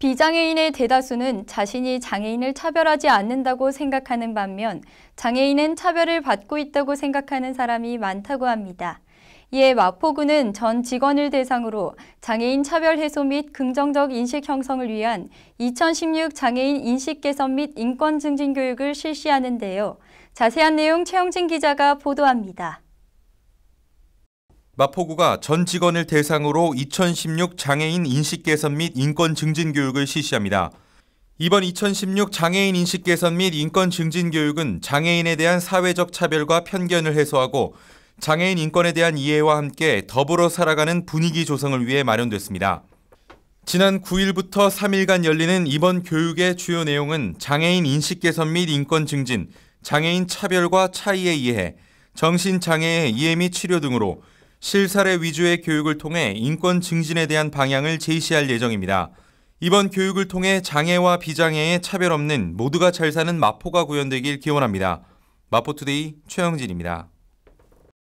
비장애인의 대다수는 자신이 장애인을 차별하지 않는다고 생각하는 반면 장애인은 차별을 받고 있다고 생각하는 사람이 많다고 합니다. 이에 마포구는 전 직원을 대상으로 장애인 차별 해소 및 긍정적 인식 형성을 위한 2016 장애인 인식 개선 및 인권 증진 교육을 실시하는데요. 자세한 내용 최영진 기자가 보도합니다. 마포구가 전 직원을 대상으로 2016 장애인 인식 개선 및 인권 증진 교육을 실시합니다. 이번 2016 장애인 인식 개선 및 인권 증진 교육은 장애인에 대한 사회적 차별과 편견을 해소하고 장애인 인권에 대한 이해와 함께 더불어 살아가는 분위기 조성을 위해 마련됐습니다. 지난 9일부터 3일간 열리는 이번 교육의 주요 내용은 장애인 인식 개선 및 인권 증진, 장애인 차별과 차이의 이해, 정신장애의 이해 및 치료 등으로 실사례 위주의 교육을 통해 인권 증진에 대한 방향을 제시할 예정입니다. 이번 교육을 통해 장애와 비장애의 차별 없는 모두가 잘 사는 마포가 구현되길 기원합니다. 마포투데이 최영진입니다.